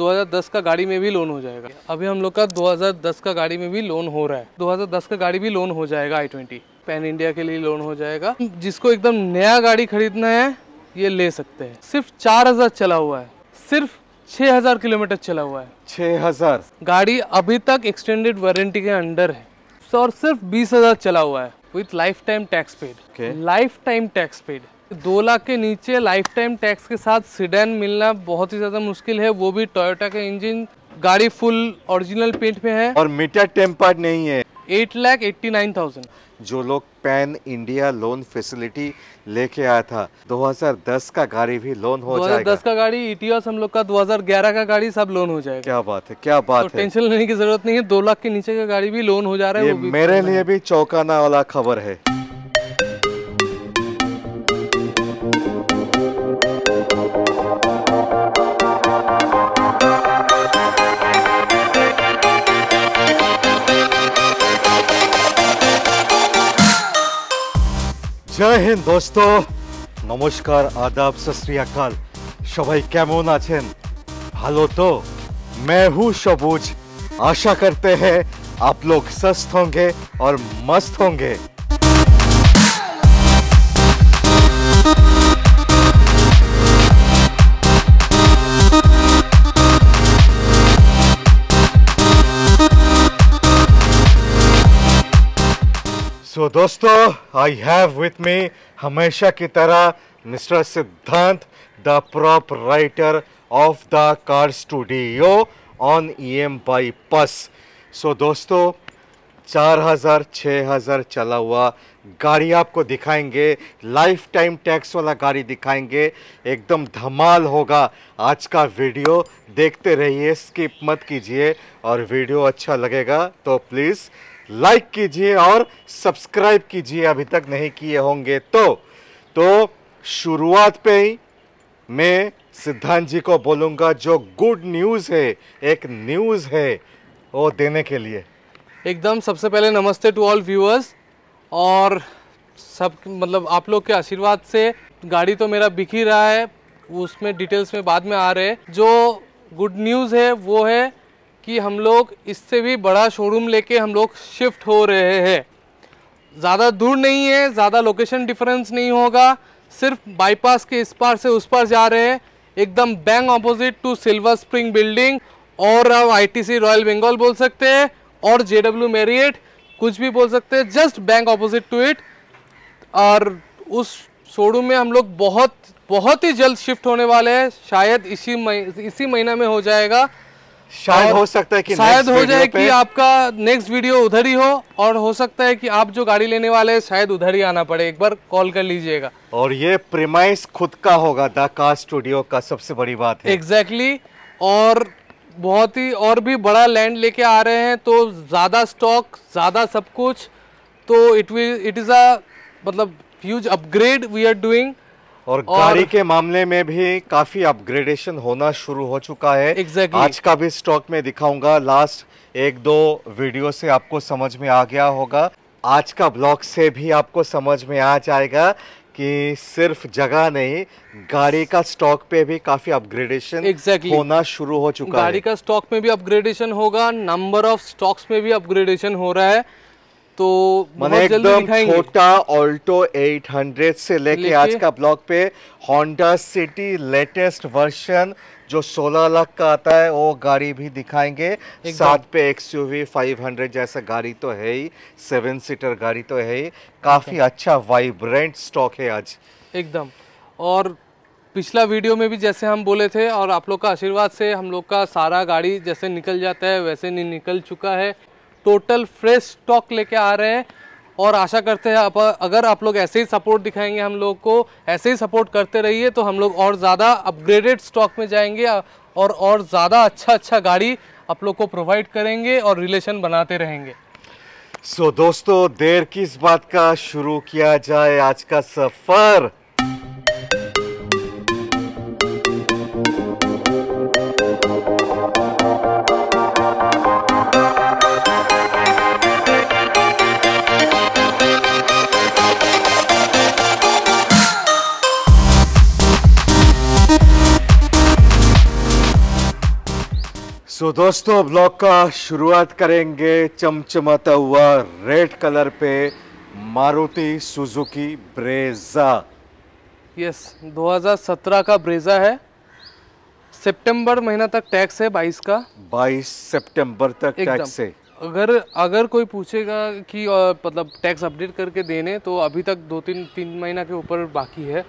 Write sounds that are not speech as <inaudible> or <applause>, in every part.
2010 का गाड़ी में भी लोन हो जाएगा अभी हम लोग का 2010 का गाड़ी में भी लोन हो रहा है 2010 का गाड़ी भी लोन हो जाएगा आई ट्वेंटी पैन इंडिया के लिए लोन हो जाएगा जिसको एकदम नया गाड़ी खरीदना है ये ले सकते हैं सिर्फ चार हजार चला हुआ है सिर्फ 6000 किलोमीटर चला हुआ है 6000 गाड़ी अभी तक एक्सटेंडेड वारंटी के अंडर है और सिर्फ बीस हजार चला हुआ है with lifetime tax paid lifetime tax paid दो लाख के नीचे लाइफ टाइम टैक्स के साथ सीडन मिलना बहुत ही ज़्यादा मुश्किल है वो भी टोयोटा के इंजन गाड़ी फुल ओरिजिनल पेंट में है और मीटर टेम्पर्ड नहीं है eight lakh eighty nine thousand जो लोग पैन इंडिया लोन फैसिलिटी लेके आया था 2010 का गाड़ी भी लोन हो 2010 जाएगा 2010 का गाड़ी इटियोस e हम लोग का 2011 का गाड़ी सब लोन हो जाएगा क्या बात है क्या बात तो है टेंशन लेने की जरूरत नहीं है दो लाख के नीचे का गाड़ी भी लोन हो जा रहा है मेरे लिए भी चौंकाना वाला खबर है जय हिंद दोस्तों नमस्कार आदाब सत्याकाल सबाई कैमन आलो तो मैं हूँ सबूज आशा करते हैं आप लोग सस्त होंगे और मस्त होंगे सो so, दोस्तों आई हैव विथ मी हमेशा की तरह mister Siddhant the proprietor of the car studio on E M bypass so दोस्तों चार हज़ार छः हज़ार चला हुआ गाड़ी आपको दिखाएंगे लाइफ टाइम टैक्स वाला गाड़ी दिखाएंगे एकदम धमाल होगा आज का वीडियो देखते रहिए स्किप मत कीजिए और वीडियो अच्छा लगेगा तो प्लीज़ लाइक कीजिए और सब्सक्राइब कीजिए अभी तक नहीं किए होंगे तो तो शुरुआत पे ही मैं सिद्धांत जी को बोलूंगा जो गुड न्यूज़ है एक न्यूज़ है वो देने के लिए एकदम सबसे पहले नमस्ते टू ऑल व्यूअर्स और सब मतलब आप लोग के आशीर्वाद से गाड़ी तो मेरा बिक ही रहा है उसमें डिटेल्स में बाद में आ रहे हैं जो गुड न्यूज़ है वो है कि हम लोग इससे भी बड़ा शोरूम लेके हम लोग शिफ्ट हो रहे हैं ज़्यादा दूर नहीं है ज़्यादा लोकेशन डिफरेंस नहीं होगा सिर्फ बाईपास के इस पार से उस पार जा रहे हैं एकदम bank opposite to silver spring building और आप आईटीसी रॉयल बंगाल बोल सकते हैं और जेडब्ल्यू डब्ल्यू कुछ भी बोल सकते हैं just bank opposite to it और उस शोरूम में हम लोग बहुत बहुत ही जल्द शिफ्ट होने वाले हैं शायद इसी मही, इसी महीना में हो जाएगा शायद हो सकता है कि शायद हो जाए कि आपका नेक्स्ट वीडियो उधर ही हो और हो सकता है कि आप जो गाड़ी लेने वाले हैं शायद उधर ही आना पड़े एक बार कॉल कर लीजिएगा और ये प्रेमाइस खुद का होगा द कार स्टूडियो का सबसे बड़ी बात है एग्जैक्टली exactly, और बहुत ही और भी बड़ा लैंड लेके आ रहे हैं तो ज़्यादा स्टॉक ज़्यादा सब कुछ तो इट इट इज़ अ मतलब huge upgrade we are doing और, और गाड़ी के मामले में भी काफी अपग्रेडेशन होना शुरू हो चुका है exactly. आज का भी स्टॉक में दिखाऊंगा लास्ट एक दो वीडियो से आपको समझ में आ गया होगा आज का ब्लॉग से भी आपको समझ में आ जाएगा कि सिर्फ जगह नहीं गाड़ी का स्टॉक पे भी काफी अपग्रेडेशन exactly. होना शुरू हो चुका गाड़ी है गाड़ी का स्टॉक में भी अपग्रेडेशन होगा नंबर ऑफ स्टॉक्स में भी अपग्रेडेशन हो रहा है तो मैंने एकदम छोटा ऑल्टो 800 से लेके ले आज का ब्लॉग पे होंडा सिटी लेटेस्ट वर्शन जो 16 लाख का आता है वो गाड़ी भी दिखाएंगे साथ पे एक्सयूवी 500 जैसा गाड़ी तो है ही सेवन सीटर गाड़ी तो है ही काफ़ी अच्छा वाइब्रेंट स्टॉक है आज एकदम और पिछला वीडियो में भी जैसे हम बोले थे और आप लोग का आशीर्वाद से हम लोग का सारा गाड़ी जैसे निकल जाता है वैसे नहीं निकल चुका है टोटल फ्रेश स्टॉक लेके आ रहे हैं और आशा करते हैं आप अगर आप लोग ऐसे ही सपोर्ट दिखाएंगे हम लोग को ऐसे ही सपोर्ट करते रहिए तो हम लोग और ज़्यादा अपग्रेडेड स्टॉक में जाएंगे और और ज़्यादा अच्छा अच्छा गाड़ी आप लोग को प्रोवाइड करेंगे और रिलेशन बनाते रहेंगे सो so, दोस्तों देर किस बात का शुरू किया जाए आज का सफ़र सो so, दोस्तों ब्लॉग का शुरुआत करेंगे चमचमाता हुआ रेड कलर पे Maruti Suzuki Brezza yes yes, 2017 का ब्रेजा है सितंबर महीना तक टैक्स है 22 का 22 सितंबर तक टैक्स है अगर अगर कोई पूछेगा कि मतलब टैक्स अपडेट करके देने तो अभी तक दो तीन तीन महीना के ऊपर बाकी है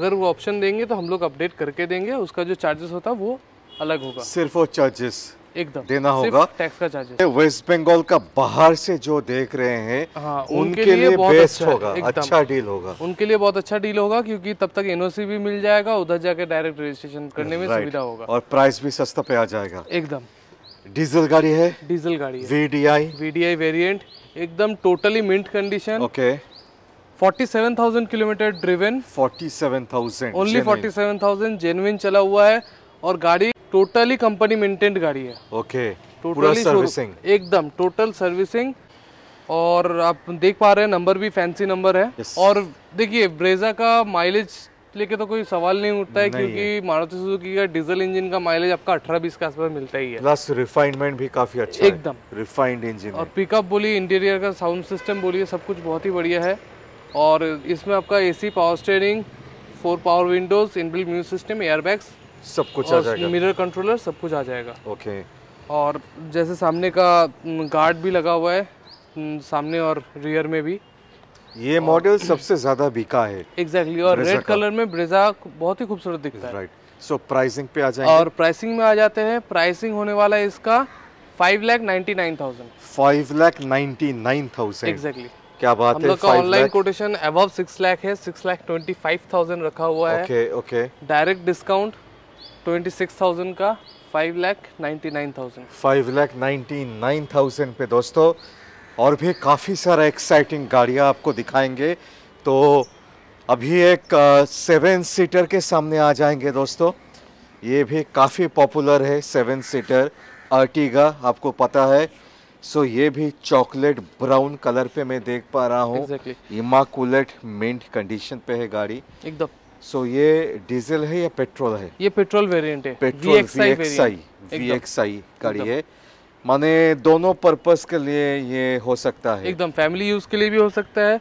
अगर वो ऑप्शन देंगे तो हम लोग अपडेट करके देंगे उसका जो चार्जेस होता है वो अलग होगा सिर्फ वो चार्जेस एकदम देना होगा टैक्स का चार्जेस वेस्ट बंगाल का बाहर से जो देख रहे हैं हाँ, उनके, उनके लिए, लिए बेस्ट अच्छा होगा अच्छा डील होगा उनके लिए बहुत अच्छा डील होगा क्योंकि तब तक एनओसी भी मिल जाएगा उधर जाके डायरेक्ट रजिस्ट्रेशन करने में सुविधा होगा और प्राइस भी सस्ता पे आ जाएगा एकदम डीजल गाड़ी है डीजल गाड़ी वी वीडीआई आई वेरियंट एकदम totally mint condition okay 47,000 kilometre driven 47,000 only 47,000 genuine चला हुआ है और गाड़ी टोटली कंपनी मेंटेन्ड गाड़ी है ओके टोटली सर्विसिंग एकदम टोटल सर्विसिंग और आप देख पा रहे हैं नंबर भी फैंसी नंबर है yes. और देखिए ब्रेजा का माइलेज लेके तो कोई सवाल नहीं उठता है क्योंकि मारुति सुजुकी का डीजल इंजन का माइलेज आपका अठारह बीस के आसपास मिलता ही है प्लस रिफाइनमेंट भी काफी अच्छा एकदम रिफाइंड इंजन और पिकअप बोलिए इंटीरियर का साउंड सिस्टम बोलिए सब कुछ बहुत ही बढ़िया है और इसमें आपका AC power steering four power windows inbuilt music system airbags सब कुछ आ जाएगा मिरर कंट्रोलर सब कुछ आ जाएगा ओके और जैसे सामने का गार्ड भी लगा हुआ है सामने और रियर में भी ये मॉडल सबसे ज्यादा बिका है एग्जैक्टली exactly, और रेड कलर में ब्रेजा बहुत ही खूबसूरत दिखता right. है राइट सो प्राइसिंग पे आ जाएंगे और प्राइसिंग में आ जाते हैं प्राइसिंग होने वाला है इसका five lakh ninety nine thousand five lakh ninety nine thousand exactly क्या बात है का ऑनलाइन कोटेशन अब सिक्स लैख है six lakh twenty five thousand रखा हुआ है okay okay direct discount twenty का five lakh ninety nine thousand five lakh ninety nine thousand पे दोस्तों और भी काफ़ी सारा एक्साइटिंग गाड़ियाँ आपको दिखाएंगे तो अभी एक सेवन सीटर के सामने आ जाएंगे दोस्तों ये भी काफ़ी पॉपुलर है सेवन सीटर अर्टिगा आपको पता है सो ये भी चॉकलेट ब्राउन कलर पे मैं देख पा रहा हूँ इमाकुलेट मिंट कंडीशन पे है गाड़ी एकदम सो ये डीजल है या पेट्रोल है ये पेट्रोल वेरिएंट है पेट्रोल वीएक्सआई वीएक्सआई गाड़ी है माने दोनों पर्पस के लिए ये हो सकता है एकदम फैमिली यूज के लिए भी हो सकता है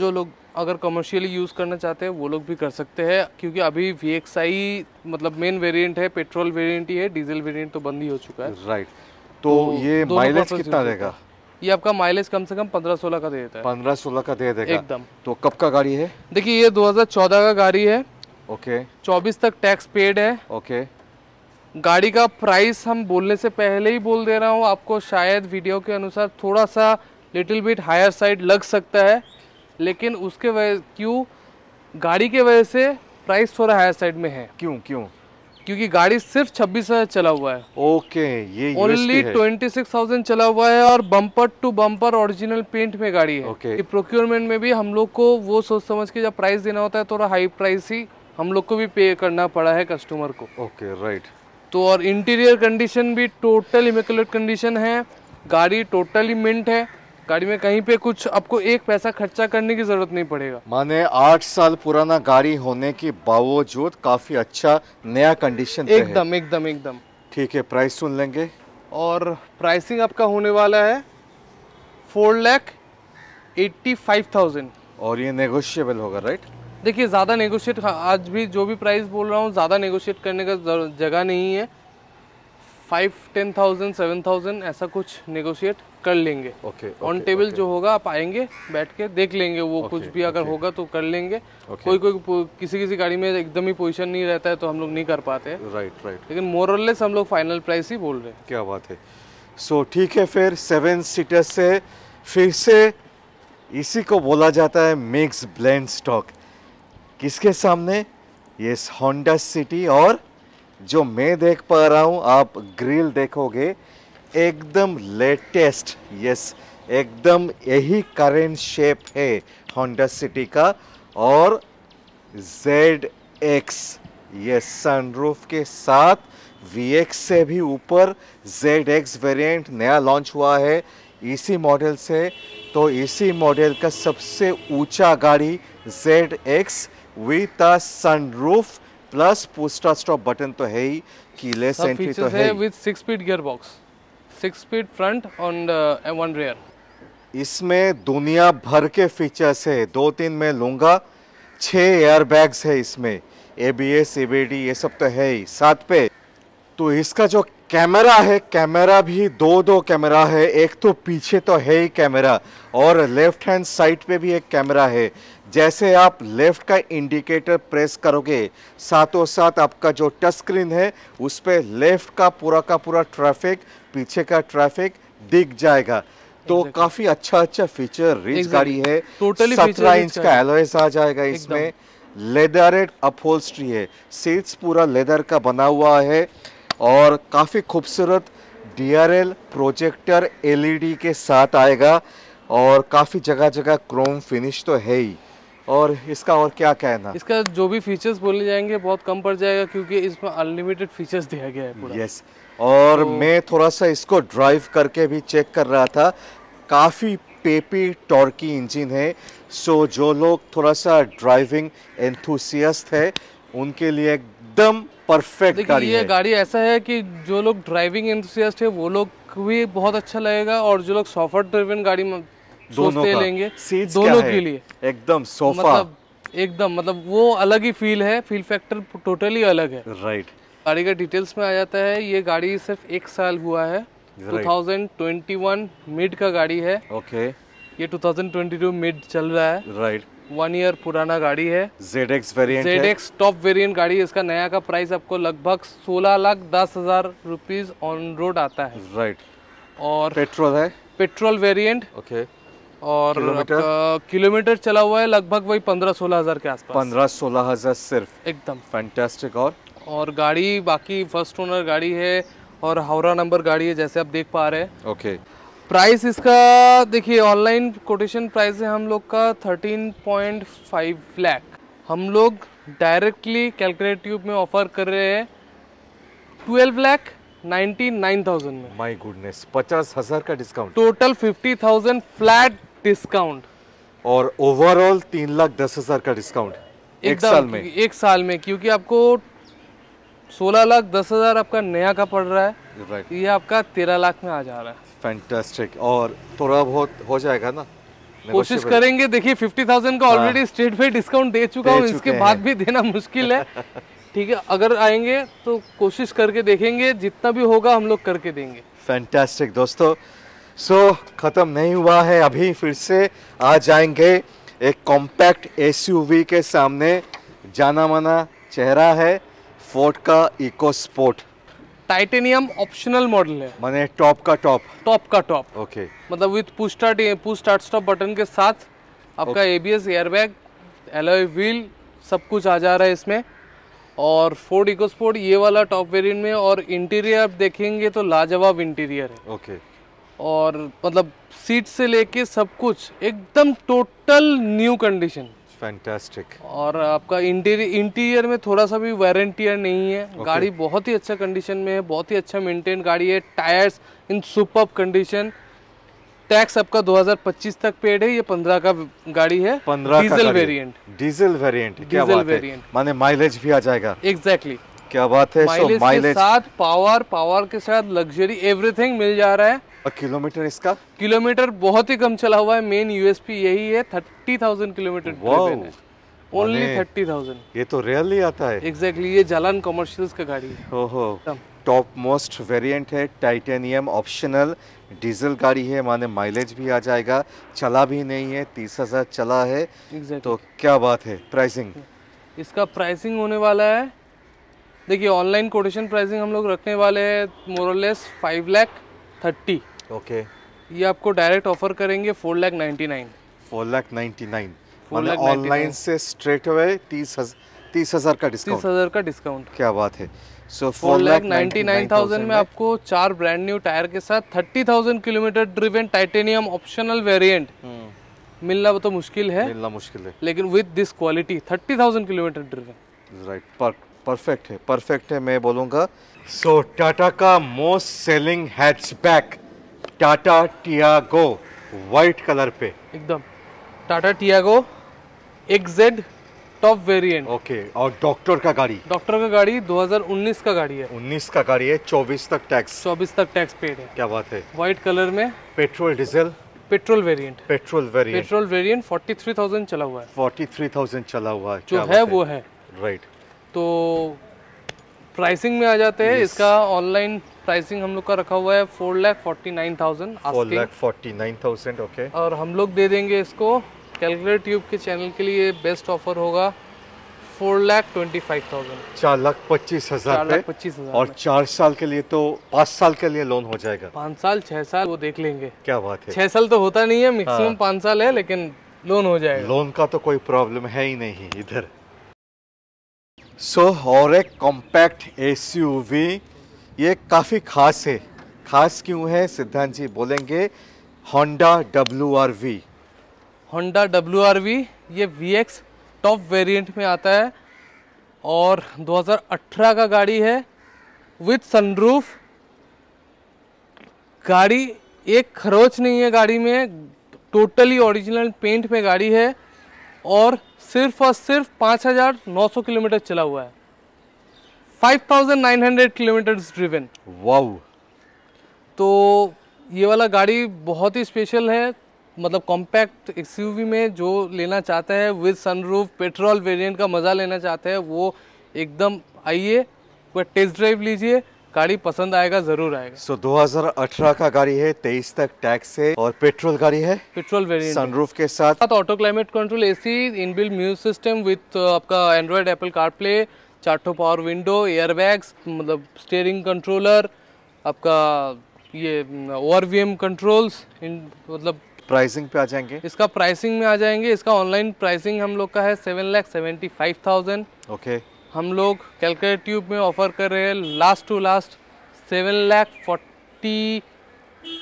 जो लोग अगर कमर्शियली यूज़ करना चाहते हैं वो लोग भी कर सकते हैं क्योंकि अभी वी मतलब मेन वेरिएंट है पेट्रोल वेरिएंट ही है डीजल वेरिएंट तो बंद ही हो चुका है राइट right. तो, तो ये माइलेज कितना देगा ये आपका माइलेज कम से कम पंद्रह सोलह का दे देता है पंद्रह सोलह का दे देगा एकदम तो कब का गाड़ी है देखिए ये 2014 का गाड़ी है ओके चौबीस तक टैक्स पेड है ओके गाड़ी का प्राइस हम बोलने से पहले ही बोल दे रहा हूँ आपको शायद वीडियो के अनुसार थोड़ा सा लिटिल बिट हायर साइड लग सकता है लेकिन उसके वजह क्यों गाड़ी के वजह से प्राइस थोड़ा हायर साइड में है क्यों क्यों क्योंकि गाड़ी सिर्फ छब्बीस हजार चला हुआ है ओके ये ओनली ट्वेंटी सिक्स थाउजेंड चला हुआ है और bumper to bumper original paint में गाड़ी है ओके प्रोक्योरमेंट में भी हम लोग को वो सोच समझ के जब प्राइस देना होता है थोड़ा हाई प्राइस ही हम लोग को भी पे करना पड़ा है कस्टमर को ओके राइट तो और इंटीरियर कंडीशन भी टोटल इमेकुलेट कंडीशन है गाड़ी टोटली मिंट है गाड़ी में कहीं पे कुछ आपको एक पैसा खर्चा करने की ज़रूरत नहीं पड़ेगा माने आठ साल पुराना गाड़ी होने के बावजूद काफ़ी अच्छा नया कंडीशन एकदम एकदम एकदम ठीक है प्राइस सुन लेंगे और प्राइसिंग आपका होने वाला है four lakh eighty five thousand और ये नेगोशिएबल होगा राइट देखिए ज़्यादा नेगोशिएट हाँ, आज भी जो भी प्राइस बोल रहा हूँ ज़्यादा नेगोशिएट करने का जगह नहीं है five ten thousand seven thousand ऐसा कुछ नेगोशिएट कर लेंगे ओके ऑन टेबल जो होगा आप आएंगे बैठ के देख लेंगे वो okay, कुछ भी अगर okay. होगा तो कर लेंगे okay. कोई कोई किसी किसी गाड़ी में एकदम ही पोजीशन नहीं रहता है तो हम लोग नहीं कर पाते राइट राइट लेकिन मोरलेस हम लोग फाइनल प्राइस ही बोल रहे हैं क्या बात है सो so, ठीक है फिर सेवन सीटर से फिर से इसी को बोला जाता है मिक्स ब्लैंड स्टॉक किसके सामने ये होंडा सिटी और जो मैं देख पा रहा हूँ आप ग्रिल देखोगे एकदम लेटेस्ट यस एकदम यही करेंट शेप है होंडा सिटी का और जेड एक्स ये सनरूफ के साथ वी से भी ऊपर जेड एक्स वेरियंट नया लॉन्च हुआ है इसी मॉडल से तो इसी मॉडल का सबसे ऊंचा गाड़ी Z X with a sunroof plus poster stop button तो है ही कीलेस एंट्री तो है with six speed gear box six speed front and one rear इसमें दुनिया भर के फीचर्स है दो तीन में लूंगा छह एयर एयरबैग्स है इसमें A B S A B D ये सब तो है ही साथ पे तो इसका जो कैमरा है कैमरा भी दो दो कैमरा है एक तो पीछे तो है ही कैमरा और लेफ्ट हैंड साइड पे भी एक कैमरा है जैसे आप लेफ़्ट का इंडिकेटर प्रेस करोगे साथों साथ आपका जो टच स्क्रीन है उस पर लेफ़्ट का पूरा का पूरा ट्रैफिक पीछे का ट्रैफिक दिख जाएगा तो exactly. काफी अच्छा अच्छा फीचर रिच exactly. गाड़ी है टोटली सत्रह इंच का एलोएस आ जाएगा इसमें लेदरेड अपहोल्स्ट्री है सीट्स पूरा लेदर का बना हुआ है और काफ़ी खूबसूरत डी प्रोजेक्टर एलईडी के साथ आएगा और काफ़ी जगह जगह क्रोम फिनिश तो है ही और इसका और क्या कहना इसका जो भी फीचर्स बोले जाएंगे बहुत कम पड़ जाएगा क्योंकि इसमें अनलिमिटेड फीचर्स दिया गया है यस और तो... मैं थोड़ा सा इसको ड्राइव करके भी चेक कर रहा था काफ़ी पेपी टॉर्की इंजन है सो जो लोग थोड़ा सा ड्राइविंग एंथुसियस्ट है उनके लिए एकदम परफेक्ट गाड़ी ये है। गाड़ी ऐसा है कि जो लोग ड्राइविंग एंथुसियस्ट है वो लोग भी बहुत अच्छा लगेगा और जो लोग सॉफ्ट ड्राइविंग गाड़ी दोनों का लेंगे दोनों के लिए एकदम सोफा मतलब एकदम मतलब वो अलग ही फील है फील फैक्टर टोटली अलग है राइट right. गाड़ी का डिटेल्स में आ जाता है ये गाड़ी सिर्फ एक साल हुआ है 2021 मिड का गाड़ी है ओके ये 2022 मिड चल रहा है राइट वन ईयर पुराना गाड़ी है Z X variant Z X top variant गाड़ी इसका नया का प्राइस आपको लगभग सोलह लाख दस हजार रुपीज ऑन रोड आता है राइट और पेट्रोल है पेट्रोल वेरियंट ओके okay. और किलोमीटर चला हुआ है लगभग वही पंद्रह सोलह हजार के आसपास पंद्रह सोलह हजार सिर्फ एकदम फैंटेस्टिक और और गाड़ी बाकी फर्स्ट ओनर गाड़ी है और हावरा नंबर गाड़ी है जैसे आप देख पा रहे हैं ओके प्राइस इसका देखिए ऑनलाइन कोटेशन प्राइस है हम लोग का थर्टीन पॉइंट फाइव लैख हम लोग डायरेक्टली कैलकुलेट ट्यूब में ऑफर कर रहे हैं twelve lakh ninety nine thousand में माई गुडनेस पचास हजार का discount total fifty thousand flat discount और ओवरऑल तीन लाख दस हजार का डिस्काउंट एक साल में एक साल में क्योंकि आपको सोलह लाख दस हजार आपका नया का पड़ रहा है right. ये आपका तेरह लाख में आ जा रहा है फैंटास्टिक और थोड़ा बहुत हो जाएगा ना कोशिश करेंगे देखिए फिफ्टी थाउजेंड का ऑलरेडी हाँ। स्टेट पे डिस्काउंट दे चुका हूँ इसके बाद भी देना मुश्किल है <laughs> ठीक है अगर आएंगे तो कोशिश करके देखेंगे जितना भी होगा हम लोग करके देंगे फैंटास्टिक दोस्तों सो so, ख़त्म नहीं हुआ है अभी फिर से आ जाएंगे एक कॉम्पैक्ट एसयूवी के सामने जाना माना चेहरा है फोर्ट का Eco Sport titanium optional model है माने टॉप का टॉप टॉप का टॉप ओके okay. मतलब with push start push start stop button के साथ आपका ABS okay. Airbag alloy wheel सब कुछ आ जा रहा है इसमें और फोर्ड इको स्पोर्ट ये वाला टॉप वेरिएंट में और इंटीरियर आप देखेंगे तो लाजवाब इंटीरियर है ओके okay. और मतलब सीट से लेके सब कुछ एकदम टोटल न्यू कंडीशन फैंटास्टिक और आपका इंटीरियर इंटीरियर में थोड़ा सा भी वारंटियर नहीं है okay. गाड़ी बहुत ही अच्छा कंडीशन में है बहुत ही अच्छा मेंटेन गाड़ी है tyres in super condition tax आपका 2025 तक पेड है ये 15 का गाड़ी है 15 डीजल वेरिएंट डीजल वेरिएंट क्या डीजल वेरियंट माने माइलेज भी आ जाएगा एग्जैक्टली exactly. क्या बात है माइलेज so, के साथ पावर पावर के साथ लग्जरी एवरीथिंग मिल जा रहा है और किलोमीटर इसका किलोमीटर बहुत ही कम चला हुआ है मेन यूएसपी यही है thirty thousand kilometre only thirty thousand ये तो रियल ही आता है एग्जैक्टली exactly, ये जालान कॉमर्शियल्स का गाड़ी है ओहो टॉप मोस्ट वेरिएंट है टाइटेनियम ऑप्शनल डीजल गाड़ी है माने माइलेज भी आ जाएगा चला भी नहीं है तीस हजार चला है exactly. तो क्या बात है प्राइसिंग इसका प्राइसिंग होने वाला है देखिए ऑनलाइन कोटेशन प्राइसिंग हम लोग रखने वाले हैं more or less five lakh thirty okay ये आपको डायरेक्ट ऑफर करेंगे four lakh ninety nine four lakh ninety nine online से स्ट्रेट अवे तीस तीस हजार का डिस्काउंट तीस हजार का डिस्काउंट क्या बात है so four lakh ninety nine thousand में आपको चार ब्रांड न्यू टायर के साथ thirty thousand kilometre driven titanium optional variant मिलना वो तो मुश्किल है मिलना मुश्किल है लेकिन with this quality thirty thousand kilometre driven right perfect है परफेक्ट है मैं बोलूँगा सो so, टाटा का most selling hatchback Tata Tiago white colour पे एकदम Tata Tiago XZ top variant okay और डॉक्टर का गाड़ी डॉक्टर का गाड़ी 2019 का गाड़ी है 19 का गाड़ी है 24 तक टैक्स 24 तक टैक्स पेड है क्या बात है व्हाइट कलर में petrol diesel petrol variant petrol variant petrol variant 43000 चला हुआ है 43000 चला हुआ है जो है वो है राइट right. तो प्राइसिंग में आ जाते हैं इसका ऑनलाइन प्राइसिंग हम लोग का रखा हुआ है four lakh forty nine thousand four lakh forty nine thousand okay और हम लोग दे देंगे इसको कैलकुलेट ट्यूब के चैनल के लिए बेस्ट ऑफर होगा four lakh twenty five thousand चार लाख पच्चीस हजार पच्चीस हजार और चार साल के लिए तो पाँच साल के लिए लोन हो जाएगा पाँच साल छह साल वो देख लेंगे क्या बात है छह साल तो होता नहीं है मैक्सिमम हाँ। पाँच साल है लेकिन लोन हो जाएगा लोन का तो कोई प्रॉब्लम है ही नहीं इधर सो so, और एक कॉम्पैक्ट एसयूवी ये काफ़ी खास है खास क्यों है सिद्धांत जी बोलेंगे Honda W R V Honda W R V ये वी एक्स टॉप वेरियंट में आता है और 2018 का गाड़ी है विथ सनरूफ गाड़ी एक खरोच नहीं है गाड़ी में टोटली ओरिजिनल पेंट में गाड़ी है और सिर्फ और सिर्फ 5,900 किलोमीटर चला हुआ है 5,900 किलोमीटर्स ड्रिवन वाव तो ये वाला गाड़ी बहुत ही स्पेशल है मतलब कॉम्पैक्ट एक्स में जो लेना चाहते हैं विद सनरूफ पेट्रोल वेरिएंट का मज़ा लेना चाहते हैं वो एकदम आइए टेस्ट ड्राइव लीजिए गाड़ी पसंद आएगा जरूर आएगा सो so, 2018 का गाड़ी है तेईस तक टैक्स है और पेट्रोल गाड़ी है पेट्रोल वेरिएंट सनरूफ के साथ auto climate control AC inbuilt music system with आपका एंड्रॉयड एप्पल कारप्ले चार्टो पावर विंडो एयरबैग्स मतलब स्टेयरिंग कंट्रोलर आपका ये ओवर वी कंट्रोल्स मतलब प्राइसिंग पे आ जाएंगे इसका प्राइसिंग में आ जाएंगे इसका ऑनलाइन प्राइसिंग हम लोग का है seven lakh seventy five thousand okay हम लोग कैलकुलेट ट्यूब में ऑफर कर रहे हैं last to last seven lakh forty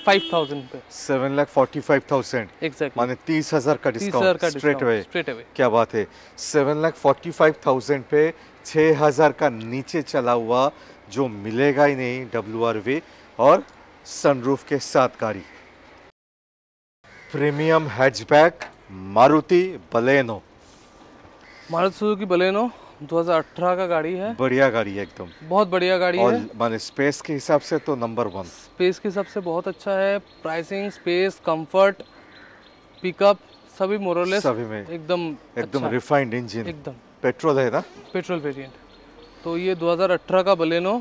five thousand पे seven lakh forty five thousand exact माने तीस हजार का discount straight away straight away क्या बात है seven lakh forty five thousand पे छः हजार का नीचे चला हुआ जो मिलेगा ही नहीं डब्ल्यू आर वी और सनरूफ के साथ गाड़ी premium hatchback Maruti Baleno Maruti Suzuki Baleno 2018 का गाड़ी है बढ़िया गाड़ी है एकदम बहुत बढ़िया गाड़ी और है माने स्पेस के हिसाब से तो नंबर वन स्पेस के हिसाब से बहुत अच्छा है प्राइसिंग स्पेस कंफर्ट पिकअप सभी मोरलेस सभी में एकदम एकदम अच्छा रिफाइंड इंजन एकदम पेट्रोल है ना पेट्रोल वेरियंट तो ये 2018 का Baleno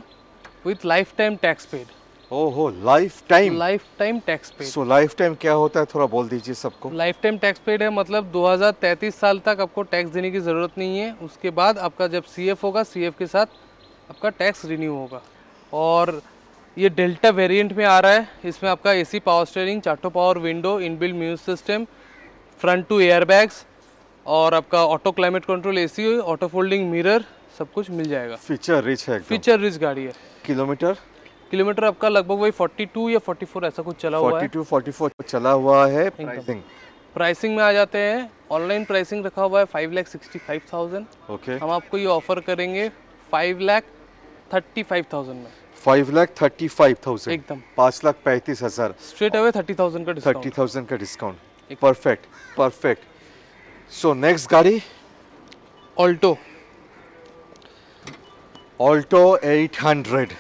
with lifetime tax paid ओहो lifetime lifetime tax paid so lifetime क्या होता है थोड़ा बोल दीजिए सबको लाइफ टाइम टैक्स पेड है मतलब 2033 साल तक आपको टैक्स देने की ज़रूरत नहीं है उसके बाद आपका जब सीएफ होगा सीएफ के साथ आपका टैक्स रिन्यू होगा और ये डेल्टा वेरिएंट में आ रहा है इसमें आपका एसी पावर स्टेयरिंग चाटो power window inbuilt music system front two airbags और आपका auto climate control AC auto folding mirror सब कुछ मिल जाएगा फीचर रिच है फीचर रिच गाड़ी है किलोमीटर किलोमीटर आपका लगभग वही 42 या 44 ऐसा कुछ चला 42, हुआ है 42 44 चला हुआ है प्राइसिंग प्राइसिंग में आ जाते हैं ऑनलाइन प्राइसिंग रखा हुआ है five lakh sixty five thousand okay हम आपको ये ऑफर करेंगे five lakh thirty five thousand में five lakh thirty five thousand एकदम पाँच लाख पैंतीस हजार स्ट्रेट अवे थर्टी थाउजेंड का थर्टी थाउजेंड का discount perfect perfect so next गाड़ी ऑल्टो ऑल्टो एट हंड्रेड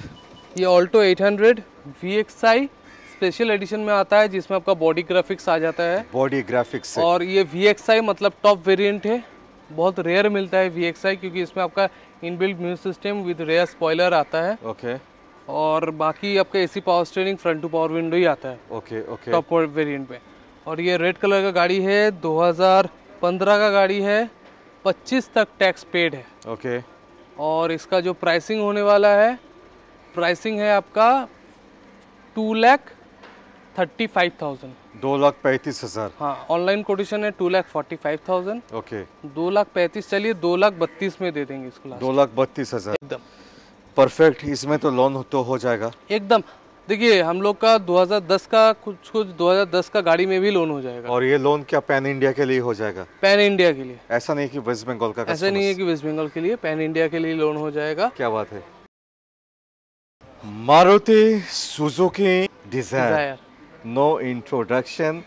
ये ऑल्टो 800 हंड्रेड स्पेशल एडिशन में आता है जिसमें आपका बॉडी ग्राफिक्स आ जाता है बॉडी ग्राफिक्स और ये वी मतलब टॉप वेरिएंट है बहुत रेयर मिलता है वी क्योंकि इसमें आपका inbuilt music system with rear spoiler आता है ओके okay. और बाकी आपका AC power steering front two power window ही आता है ओके ओके टॉप वेरियंट में और ये रेड कलर का गाड़ी है दो का गाड़ी है पच्चीस तक tax paid okay okay okay. और इसका जो प्राइसिंग होने वाला है प्राइसिंग है आपका two lakh thirty five thousand दो लाख पैंतीस हजार हाँ ऑनलाइन कोटेशन है two lakh forty five thousand okay दो लाख पैंतीस चलिए दो लाख बत्तीस में दे देंगे इसको दो लाख बत्तीस हजार एकदम परफेक्ट इसमें तो लोन तो हो जाएगा एकदम देखिए हम लोग का 2010 का कुछ कुछ 2010 का गाड़ी में भी लोन हो जाएगा और ये लोन क्या पैन इंडिया के लिए हो जाएगा पैन इंडिया के लिए ऐसा नहीं कि वेस्ट बंगाल का ऐसा नहीं है कि वेस्ट बंगाल के लिए पैन इंडिया के लिए लोन हो जाएगा क्या बात है Maruti Suzuki Dzire no introduction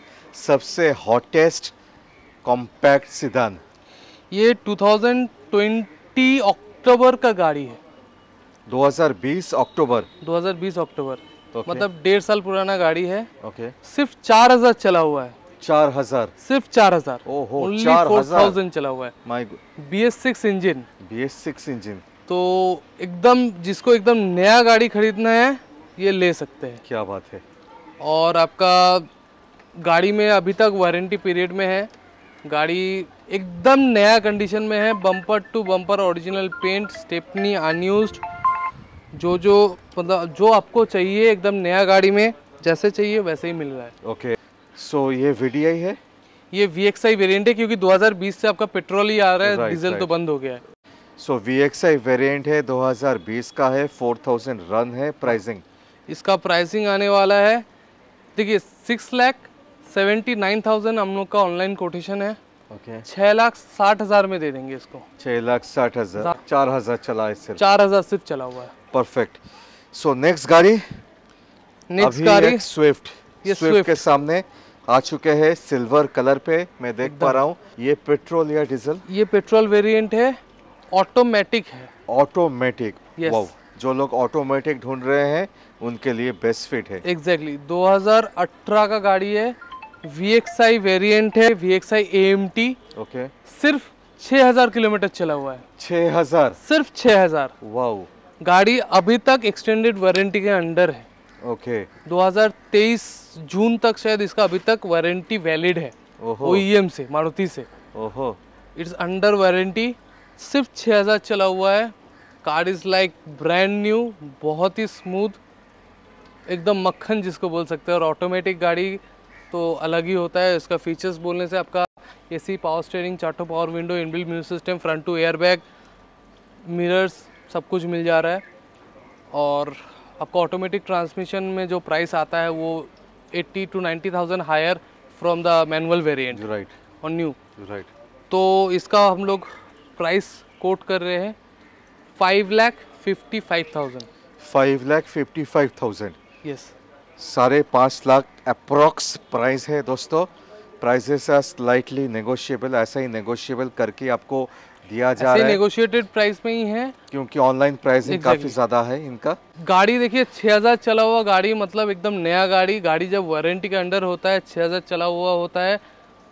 सबसे हॉटेस्ट कॉम्पैक्ट सिदान ये 2020 अक्टूबर का गाड़ी है 2020 अक्टूबर 2020 अक्टूबर okay. मतलब डेढ़ साल पुराना गाड़ी है okay. सिर्फ हजार चला हुआ है चार हजार सिर्फ हजार ओहो हजार चला हुआ है my B S six engine B S six engine तो एकदम जिसको एकदम नया गाड़ी खरीदना है ये ले सकते हैं क्या बात है और आपका गाड़ी में अभी तक वारंटी पीरियड में है गाड़ी एकदम नया कंडीशन में है bumper to bumper original paint stepney unused जो जो मतलब जो आपको चाहिए एकदम नया गाड़ी में जैसे चाहिए वैसे ही मिल रहा है ओके okay. सो so, ये वी है ये वी एक्स आई वेरियंट है क्योंकि 2020 से आपका पेट्रोल ही आ रहा है right, डीजल तो right. तो बंद हो गया है सो वी एक्सआई वेरियंट है 2020 का है 4000 रन है प्राइसिंग इसका प्राइसिंग आने वाला है देखिए six lakh seventy nine thousand हम लोग का ऑनलाइन कोटेशन है ओके छः लाख साठ हज़ार में दे देंगे इसको छः लाख साठ हज़ार हाँ। चार हज़ार चला है सिर्फ चार हज़ार सिर्फ चला हुआ है परफेक्ट सो नेक्स्ट गाड़ी नेक्स्ट गाड़ी स्विफ्ट ये स्विफ्ट के सामने आ चुके हैं सिल्वर कलर पे मैं देख पा रहा हूँ ये पेट्रोल या डीजल ये पेट्रोल वेरिएंट है ऑटोमेटिक है ऑटोमेटिक yes. wow. जो लोग ऑटोमेटिक ढूंढ रहे हैं उनके लिए बेस्ट फिट है एग्जैक्टली exactly. 2018 का गाड़ी है वी एक्स आई वेरियंट है V X I M T okay सिर्फ 6000 किलोमीटर चला हुआ है 6000 सिर्फ 6000 हजार wow. गाड़ी अभी तक एक्सटेंडेड वारंटी के अंडर है ओके okay. 2023 जून तक शायद इसका अभी तक वारंटी वैलिड है एम e से मारुति से ओहो इट्स अंडर वारंटी सिर्फ 6000 चला हुआ है car is like brand new बहुत ही स्मूथ एकदम मक्खन जिसको बोल सकते हैं और ऑटोमेटिक गाड़ी तो अलग ही होता है इसका फीचर्स बोलने से आपका एसी पावर स्टेयरिंग चार्टो power window inbuilt music system front two airbag mirrors सब कुछ मिल जा रहा है और आपका ऑटोमेटिक ट्रांसमिशन में जो प्राइस आता है वो 80 to 90 thousand higher from the manual variant right और न्यू राइट तो इसका हम लोग प्राइस कोट कर रहे हैं five lakh fifty five thousand five lakh fifty five thousand yes साढ़े पाँच लाख अप्रॉक्स प्राइस है दोस्तों प्राइजेस आर स्लाइटली नेगोशिएबल ऐसा ही नेगोशिएबल करके आपको दिया जा रहा है नेगोशिएटेड प्राइस में ही है क्योंकि ऑनलाइन प्राइसिंग exactly. काफी ज्यादा है इनका गाड़ी देखिए 6000 चला हुआ गाड़ी मतलब एकदम नया गाड़ी गाड़ी जब वारंटी के अंडर होता है 6000 चला हुआ होता है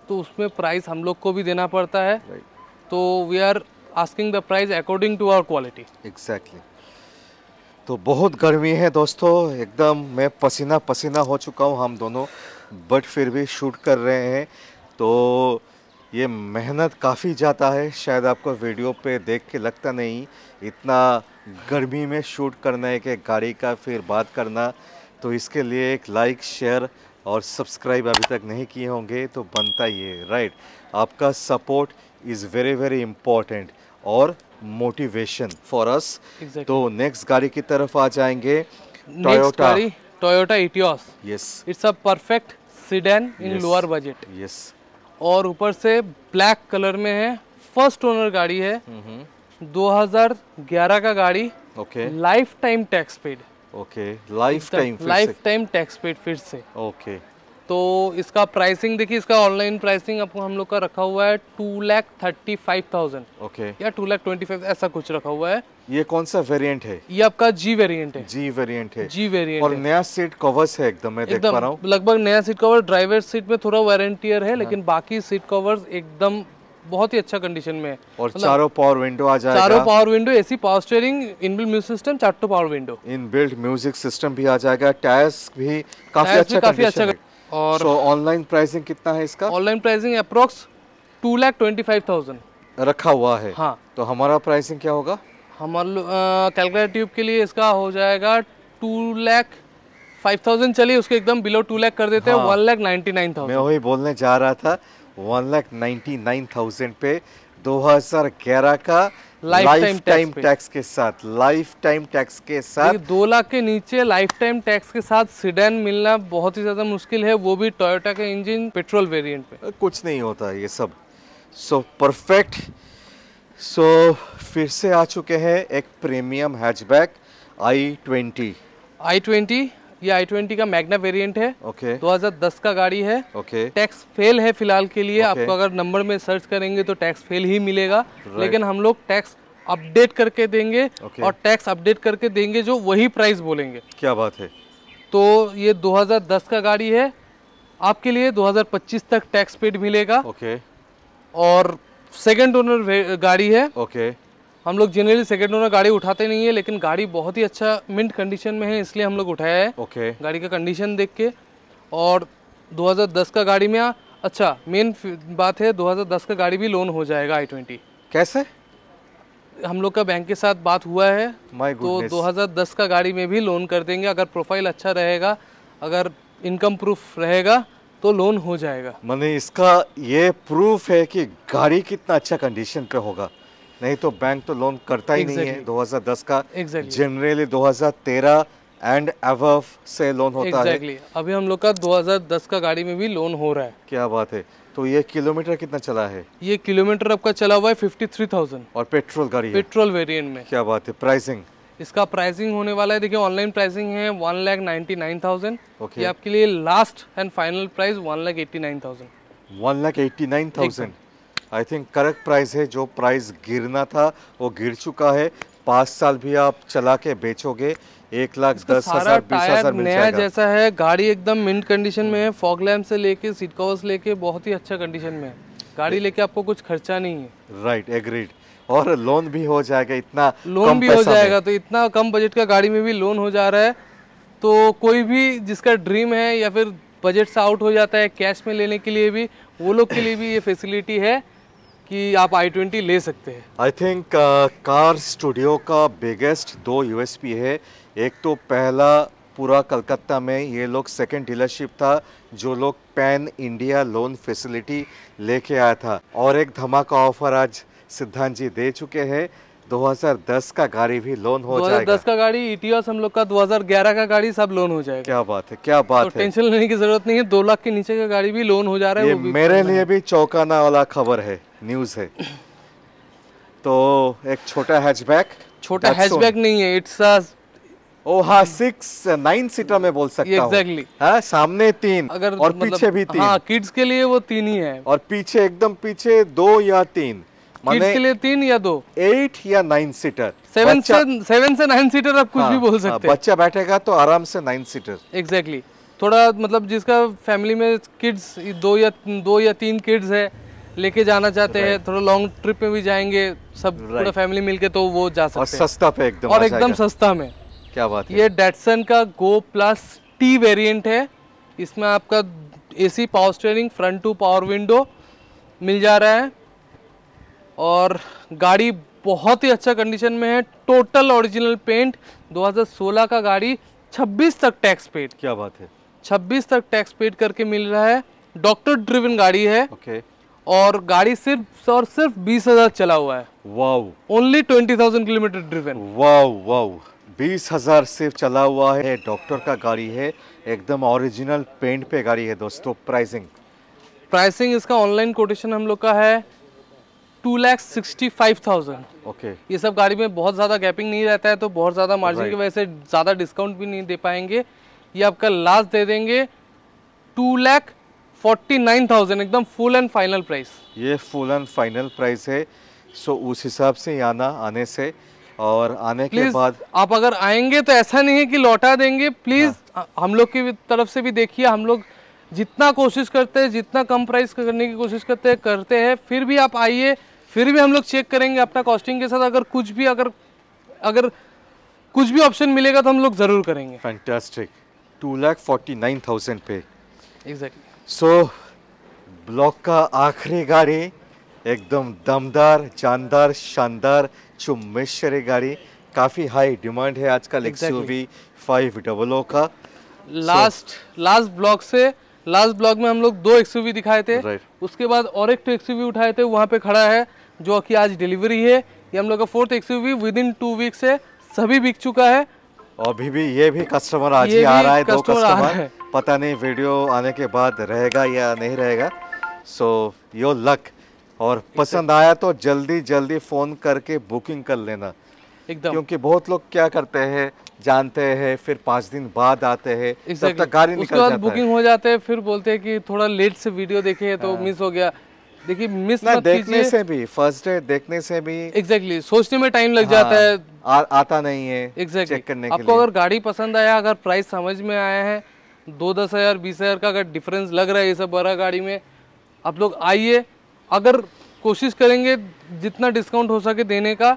तो उसमें प्राइस हम लोग को भी देना पड़ता है right. तो we are asking the price according to our quality exactly तो बहुत गर्मी है दोस्तों एकदम मैं पसीना पसीना हो चुका हूँ हम दोनों बट फिर भी शूट कर रहे हैं तो ये मेहनत काफ़ी जाता है शायद आपको वीडियो पे देख के लगता नहीं इतना गर्मी में शूट करना है कि गाड़ी का फिर बात करना तो इसके लिए एक लाइक शेयर और सब्सक्राइब अभी तक नहीं किए होंगे तो बनता ही है राइट आपका support is very very important और मोटिवेशन फॉर अस तो नेक्स्ट गाड़ी की तरफ आ जाएंगे Toyota Toyota Etios yes it's a perfect sedan in lower budget yes और ऊपर से ब्लैक कलर में है फर्स्ट ओनर गाड़ी है mm -hmm. 2011 का गाड़ी okay lifetime tax paid okay lifetime lifetime tax paid फिर से ओके okay. तो इसका प्राइसिंग देखिए इसका ऑनलाइन प्राइसिंग आपको हम लोग का रखा हुआ है two lakh thirty five thousand okay या टू लैख ट्वेंटी फाइव ऐसा कुछ रखा हुआ है ये कौन सा वेरिएंट है ये आपका जी वेरिएंट है जी वेरिएंट है जी वेरिएंट और नया सीट कवर्स है एकदम मैं देख पा रहा हूँ लगभग नया सीट कवर ड्राइवर सीट में थोड़ा वारंटियर है हाँ। लेकिन बाकी सीट कवर्स एकदम बहुत ही अच्छा कंडीशन में है और मतलब चारों पावर विंडो आ जाएगा चारों power window AC power steering inbuilt music system चारों power window inbuilt music system भी आ जाएगा टायर्स अच्छा भी काफी अच्छा काफी अच्छा और ऑनलाइन so, प्राइसिंग कितना है इसका online pricing approx two lakh twenty five thousand रखा हुआ है हाँ तो हमारा प्राइसिंग क्या होगा हमारे कैलकुलेटर ट्यूब के लिए इसका हो जाएगा टू लैख फाइव थाउजेंड चलिए उसके एकदम बिलो टू लैख कर देते हैं one lakh ninety nine thousand मैं वही बोलने जा रहा था one lakh ninety nine thousand पे दो हज़ार ग्यारह का लाइफ टाइम टैक्स के साथ लाइफ टाइम टैक्स के साथ दो लाख के नीचे लाइफ टाइम टैक्स के साथ सीडन मिलना बहुत ही ज्यादा मुश्किल है वो भी टोयोटा के इंजन पेट्रोल वेरिएंट पे कुछ नहीं होता ये सब सो परफेक्ट सो फिर से आ चुके हैं एक premium hatchback i twenty i twenty ये आई ट्वेंटी का मैग्ना वेरिएंट है ओके okay. 2010 का गाड़ी है ओके okay. टैक्स फेल है फिलहाल के लिए okay. आपको अगर नंबर में सर्च करेंगे तो टैक्स फेल ही मिलेगा right. लेकिन हम लोग टैक्स अपडेट करके देंगे okay. और टैक्स अपडेट करके देंगे जो वही प्राइस बोलेंगे क्या बात है तो ये 2010 का गाड़ी है आपके लिए 2025 तक टैक्स पेड मिलेगा ओके okay. और सेकेंड ओनर गाड़ी है ओके okay. हम लोग जनरली सेकेंड ओनर गाड़ी उठाते नहीं है लेकिन गाड़ी बहुत ही अच्छा मिंट कंडीशन में है इसलिए हम लोग उठाया है ओके okay. गाड़ी का कंडीशन देख के और 2010 का गाड़ी में अच्छा मेन बात है 2010 का गाड़ी भी लोन हो जाएगा आई ट्वेंटी कैसे हम लोग का बैंक के साथ बात हुआ है तो 2010 का गाड़ी में भी लोन कर देंगे अगर प्रोफाइल अच्छा रहेगा अगर इनकम प्रूफ रहेगा तो लोन हो जाएगा मैंने इसका ये प्रूफ है कि गाड़ी कितना अच्छा कंडीशन पे होगा नहीं तो बैंक तो लोन करता ही exactly. नहीं है 2010 का जनरली exactly. 2013 एंड एव से लोन होता exactly. है अभी हम लोग का 2010 का गाड़ी में भी लोन हो रहा है क्या बात है तो ये किलोमीटर कितना चला है ये किलोमीटर आपका चला हुआ है 53,000 और पेट्रोल गाड़ी पेट्रोल वेरिएंट में क्या बात है प्राइसिंग इसका प्राइसिंग होने वाला है देखिए ऑनलाइन प्राइसिंग है one lakh ninety nine thousand ये आपके लिए last and final price one lakh eighty nine thousand one lakh eighty nine thousand I think correct price है जो प्राइस गिरना था वो गिर चुका है पाँच साल भी आप चला के बेचोगे एक लाख तो दस हजार बीस हजार नया जैसा है गाड़ी एकदम मिंट कंडीशन में है फॉग लैम्प से लेके सीट कवर्स लेके बहुत ही अच्छा कंडीशन में है गाड़ी लेके आपको कुछ खर्चा नहीं है राइट एग्रीड और लोन भी हो जाएगा इतना लोन भी हो जाएगा तो इतना कम बजट का गाड़ी में भी लोन हो जा रहा है तो कोई भी जिसका ड्रीम है या फिर बजट से आउट हो जाता है कैश में लेने के लिए भी वो लोग के लिए भी ये फैसिलिटी है कि आप आई ट्वेंटी ले सकते हैं I think uh, car studio का बिगेस्ट दो यूएसपी है एक तो पहला पूरा कलकत्ता में ये लोग सेकेंड डीलरशिप था जो लोग पैन इंडिया लोन फैसिलिटी लेके आया था और एक धमाका ऑफर आज सिद्धांत जी दे चुके हैं 2010 का गाड़ी भी लोन हो 2010 जाएगा 2010 का गाड़ी इटियोस e हम लोग का 2011 का गाड़ी सब लोन हो जाएगा क्या बात है क्या बात तो है टेंशन लेने की जरूरत नहीं है दो लाख के नीचे का गाड़ी भी लोन हो जा रहा है मेरे लिए भी चौकाना वाला खबर है न्यूज़ है तो एक छोटा हैचबैक छोटा हैचबैक नहीं है इट्स ओ हाँ सिक्स नाइन सीटर में बोल सकता exactly. हाँ सामने तीन अगर और मतलब, पीछे भी तीन हाँ किड्स के लिए वो तीन ही है और पीछे एकदम पीछे दो या तीन किड्स के लिए तीन या दो एट या नाइन सीटर सेवन से सेवन से नाइन सीटर आप कुछ हाँ, भी बोल सकते हैं हाँ, बच्चा बैठेगा तो आराम से नाइन सीटर एग्जैक्टली exactly. थोड़ा मतलब जिसका फैमिली में किड्स दो या दो या तीन किड्स है लेके जाना चाहते हैं थोड़ा लॉन्ग ट्रिप में भी जाएंगे सब पूरा फैमिली मिलके तो वो जा सकते और सस्ता पे एकदम और एकदम सस्ता में क्या बात है ये डेटसन का गो प्लस टी वेरिएंट है इसमें आपका AC power steering front two power window मिल जा रहा है और गाड़ी बहुत ही अच्छा कंडीशन में है टोटल ओरिजिनल पेंट 2016 का गाड़ी 26 तक टैक्स पेड क्या बात है 26 तक टैक्स पेड करके मिल रहा है डॉक्टर ड्रिवन गाड़ी है ओके okay. और गाड़ी सिर्फ और सिर्फ बीस हजार चला हुआ है wow only twenty thousand kilometre driven wow wow बीस हजार सिर्फ चला हुआ है डॉक्टर का गाड़ी है एकदम ओरिजिनल पेंट पे गाड़ी है दोस्तों प्राइसिंग प्राइसिंग इसका ऑनलाइन कोटेशन हम लोग का है two lakh sixty five thousand okay ये सब गाड़ी में बहुत ज़्यादा गैपिंग नहीं रहता है तो बहुत ज़्यादा मार्जिन right. की वजह से ज़्यादा डिस्काउंट भी नहीं दे पाएंगे ये आपका लास्ट दे देंगे टू लैख 49,000 एकदम फुल एंड फाइनल प्राइस ये फुल एंड फाइनल प्राइस है सो so, उस हिसाब से आना आने से और आने Please, के बाद आप अगर आएंगे तो ऐसा नहीं है कि लौटा देंगे प्लीज़ हाँ। हम लोग की तरफ से भी देखिए हम लोग जितना कोशिश करते हैं जितना कम प्राइस करने की कोशिश करते हैं करते हैं फिर भी आप आइए फिर भी हम लोग चेक करेंगे अपना कॉस्टिंग के साथ अगर कुछ भी अगर अगर कुछ भी ऑप्शन मिलेगा तो हम लोग ज़रूर करेंगे fantastic two lakh forty nine thousand पे exactly exactly. So so, block का आखिरी गाड़ी एकदम दमदार जानदार शानदार चुम्बेश्वरी गाड़ी काफ़ी हाई डिमांड है आजकल एक्सयूवी फाइव डबल ओ का लास्ट लास्ट ब्लॉक से लास्ट ब्लॉक में हम लोग दो एक्सयूवी दिखाए थे right. उसके बाद और एक तो एक्सयूवी उठाए थे वहां पे खड़ा है जो कि आज डिलीवरी है ये हम लोग का fourth XUV within two weeks है सभी बिक चुका है अभी भी ये भी कस्टमर आज ही आ रहा है दो कस्टमर पता नहीं वीडियो आने के बाद रहेगा या नहीं रहेगा सो यो लक और पसंद आया तो जल्दी जल्दी फ़ोन करके बुकिंग कर लेना एकदम क्योंकि बहुत लोग क्या करते हैं जानते हैं फिर पाँच दिन बाद आते हैं तब तक गाड़ी निकल जाता बुकिंग हो जाते हैं फिर बोलते हैं कि थोड़ा लेट से वीडियो देखे तो मिस हाँ। हो गया देखिए मिस ना देखने से भी फर्स्ट डे देखने से भी एग्जैक्टली exactly, सोचने में टाइम लग हाँ, जाता है आ, आता नहीं है एग्जैक्टली exactly. आपको अगर गाड़ी पसंद आया अगर प्राइस समझ में आया है दो दस हज़ार बीस हज़ार का अगर डिफरेंस लग रहा है ये सब बड़ा गाड़ी में आप लोग आइए अगर कोशिश करेंगे जितना डिस्काउंट हो सके देने का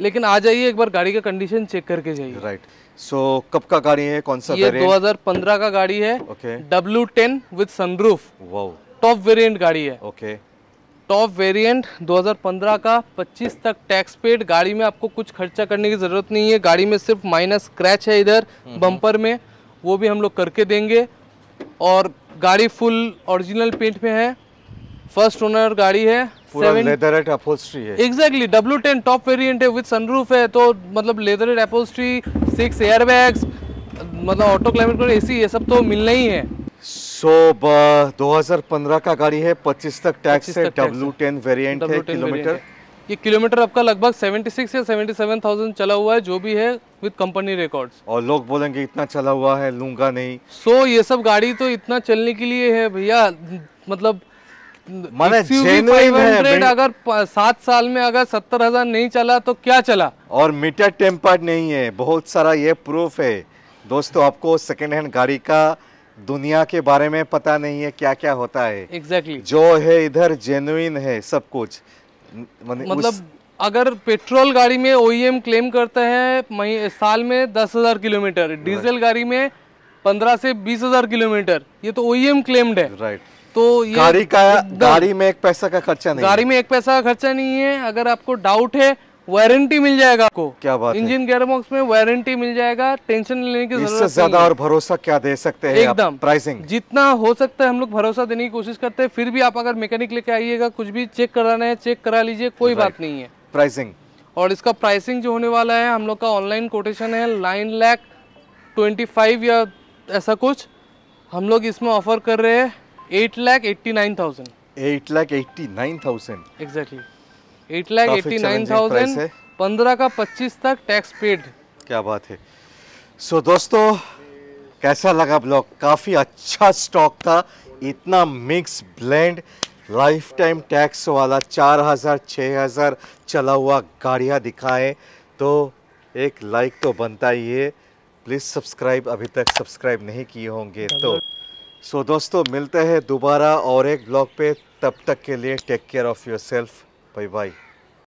लेकिन आ जाइए एक बार गाड़ी का कंडीशन चेक करके जाइए राइट सो कब का गाड़ी है कौन सा ये 2015 का गाड़ी है W ten with sunroof top variant गाड़ी है ओके टॉप वेरिएंट 2015 का 25 तक टैक्स पेड गाड़ी में आपको कुछ खर्चा करने की जरूरत नहीं है गाड़ी में सिर्फ माइनस स्क्रैच है इधर बम्पर हम्म, हम्म। में वो भी हम लोग करके देंगे और गाड़ी फुल ओरिजिनल पेंट में है फर्स्ट ओनर गाड़ी है लेदर है exactly W ten top variant है विद सनरूफ है तो मतलब leather at upholstery six air bags मतलब ऑटो क्लाइमेट ए सी ये सब तो मिलना ही है सो so, 2015 का गाड़ी है 25 तक टैक्स है डब्ल्यू टेन वेरियंट है किलोमीटर ये किलोमीटर आपका लगभग 76 या 77,000 चला हुआ है जो भी है विद कंपनी रिकॉर्ड्स और लोग बोलेंगे इतना चला हुआ है लूंगा नहीं सो so, ये सब गाड़ी तो इतना चलने के लिए है भैया मतलब हंड्रेड अगर सात साल में अगर सत्तर हजार नहीं चला तो क्या चला और मीटर टेम्पर्ड नहीं है बहुत सारा ये प्रूफ है दोस्तों आपको सेकेंड हैंड गाड़ी का दुनिया के बारे में पता नहीं है क्या क्या होता है एग्जैक्टली exactly. जो है इधर जेन्युइन है सब कुछ मतलब अगर पेट्रोल गाड़ी में ओ क्लेम e करते हैं साल में दस हज़ार किलोमीटर डीजल गाड़ी में पंद्रह से बीस हज़ार किलोमीटर ये तो ओ क्लेम्ड e है राइट तो ये गाड़ी का गाड़ी में एक पैसा का खर्चा नहीं गाड़ी में एक पैसा का खर्चा नहीं है अगर आपको डाउट है वारंटी मिल जाएगा आपको क्या बात इंजन गेयर बॉक्स में वारंटी मिल जाएगा टेंशन लेने की जरूरत ज्यादा और भरोसा क्या दे सकते हैं एकदम प्राइसिंग जितना हो सकता है हम लोग भरोसा देने की कोशिश करते हैं फिर भी आप अगर मैकेनिक लेके आइएगा कुछ भी चेक कराना है चेक करा लीजिए कोई बात नहीं है प्राइसिंग और इसका प्राइसिंग जो होने वाला है हम लोग का ऑनलाइन कोटेशन है नाइन लैख ट्वेंटी या ऐसा कुछ हम लोग इसमें ऑफर कर रहे हैं eight lakh eighty nine thousand eight lakh eighty nine thousand exactly eight lakh eighty nine thousand पंद्रह का पच्चीस तक टैक्स पेड क्या बात है सो so, दोस्तों कैसा लगा ब्लॉग काफ़ी अच्छा स्टॉक था इतना mix blend lifetime tax वाला चार हज़ार छः हज़ार चला हुआ गाड़ियाँ दिखाएं तो एक लाइक तो बनता ही है प्लीज़ सब्सक्राइब अभी तक सब्सक्राइब नहीं किए होंगे तो सो so, दोस्तों मिलते हैं दोबारा और एक ब्लॉग पे तब तक के लिए take care of yourself bye bye